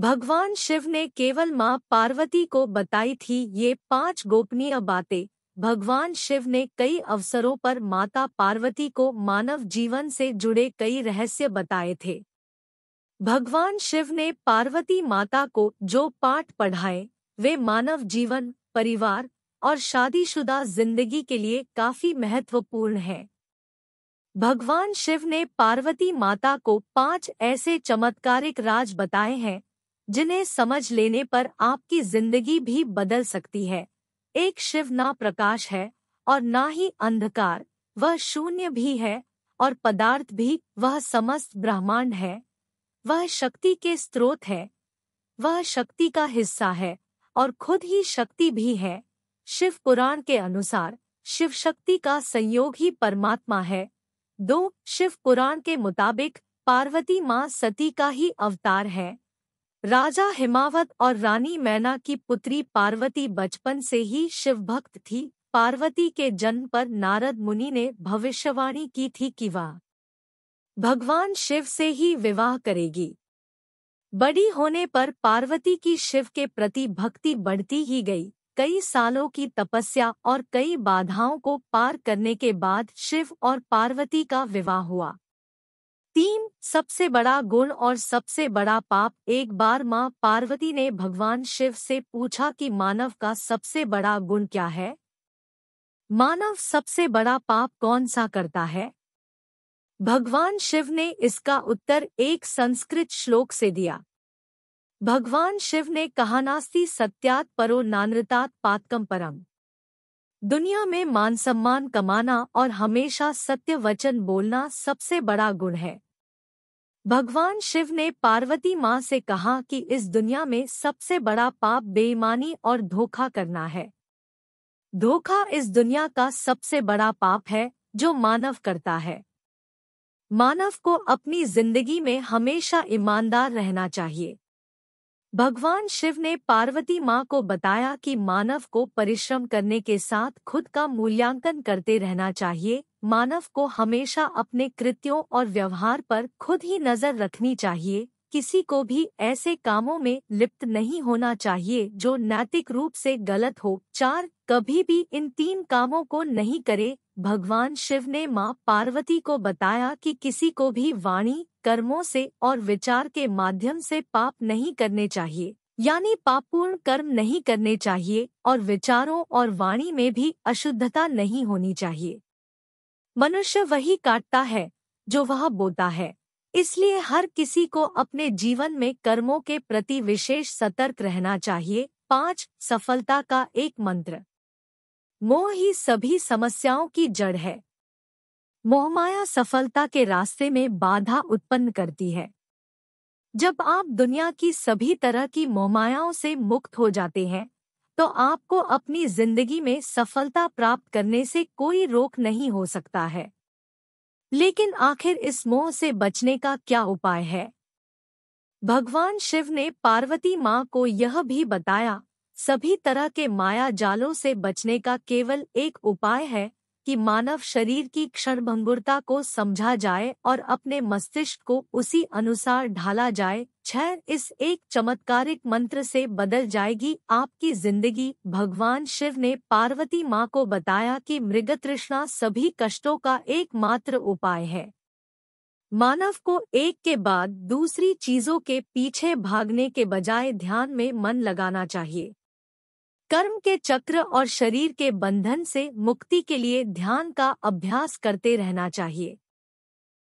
भगवान शिव ने केवल माँ पार्वती को बताई थी ये पांच गोपनीय बातें भगवान शिव ने कई अवसरों पर माता पार्वती को मानव जीवन से जुड़े कई रहस्य बताए थे भगवान शिव ने पार्वती माता को जो पाठ पढ़ाए वे मानव जीवन परिवार और शादीशुदा जिंदगी के लिए काफी महत्वपूर्ण हैं भगवान शिव ने पार्वती माता को पांच ऐसे चमत्कारिक राज बताए हैं जिन्हें समझ लेने पर आपकी जिंदगी भी बदल सकती है एक शिव ना प्रकाश है और ना ही अंधकार वह शून्य भी है और पदार्थ भी वह समस्त ब्रह्मांड है वह शक्ति के स्रोत है वह शक्ति का हिस्सा है और खुद ही शक्ति भी है शिव पुराण के अनुसार शिव शक्ति का संयोग ही परमात्मा है दो शिव पुराण के मुताबिक पार्वती माँ सती का ही अवतार है राजा हिमावत और रानी मैना की पुत्री पार्वती बचपन से ही शिवभक्त थी पार्वती के जन्म पर नारद मुनि ने भविष्यवाणी की थी कि वह भगवान शिव से ही विवाह करेगी बड़ी होने पर पार्वती की शिव के प्रति भक्ति बढ़ती ही गई कई सालों की तपस्या और कई बाधाओं को पार करने के बाद शिव और पार्वती का विवाह हुआ सबसे बड़ा गुण और सबसे बड़ा पाप एक बार माँ पार्वती ने भगवान शिव से पूछा कि मानव का सबसे बड़ा गुण क्या है मानव सबसे बड़ा पाप कौन सा करता है भगवान शिव ने इसका उत्तर एक संस्कृत श्लोक से दिया भगवान शिव ने कहा नास्ती सत्यात परो नानृतात पातकम परम दुनिया में मान सम्मान कमाना और हमेशा सत्य वचन बोलना सबसे बड़ा गुण है भगवान शिव ने पार्वती माँ से कहा कि इस दुनिया में सबसे बड़ा पाप बेईमानी और धोखा करना है धोखा इस दुनिया का सबसे बड़ा पाप है जो मानव करता है मानव को अपनी जिंदगी में हमेशा ईमानदार रहना चाहिए भगवान शिव ने पार्वती माँ को बताया कि मानव को परिश्रम करने के साथ खुद का मूल्यांकन करते रहना चाहिए मानव को हमेशा अपने कृत्यों और व्यवहार पर खुद ही नजर रखनी चाहिए किसी को भी ऐसे कामों में लिप्त नहीं होना चाहिए जो नैतिक रूप से गलत हो चार कभी भी इन तीन कामों को नहीं करे भगवान शिव ने माँ पार्वती को बताया कि किसी को भी वाणी कर्मों से और विचार के माध्यम से पाप नहीं करने चाहिए यानी पापपूर्ण कर्म नहीं करने चाहिए और विचारों और वाणी में भी अशुद्धता नहीं होनी चाहिए मनुष्य वही काटता है जो वह बोता है इसलिए हर किसी को अपने जीवन में कर्मों के प्रति विशेष सतर्क रहना चाहिए पांच सफलता का एक मंत्र मोह ही सभी समस्याओं की जड़ है मोहमाया सफलता के रास्ते में बाधा उत्पन्न करती है जब आप दुनिया की सभी तरह की मोहमायाओं से मुक्त हो जाते हैं तो आपको अपनी जिंदगी में सफलता प्राप्त करने से कोई रोक नहीं हो सकता है लेकिन आखिर इस मोह से बचने का क्या उपाय है भगवान शिव ने पार्वती माँ को यह भी बताया सभी तरह के माया जालों से बचने का केवल एक उपाय है कि मानव शरीर की क्षणभंगुरता को समझा जाए और अपने मस्तिष्क को उसी अनुसार ढाला जाए छह इस एक चमत्कारिक मंत्र से बदल जाएगी आपकी जिंदगी भगवान शिव ने पार्वती माँ को बताया कि मृगतृष्णा सभी कष्टों का एकमात्र उपाय है मानव को एक के बाद दूसरी चीजों के पीछे भागने के बजाय ध्यान में मन लगाना चाहिए कर्म के चक्र और शरीर के बंधन से मुक्ति के लिए ध्यान का अभ्यास करते रहना चाहिए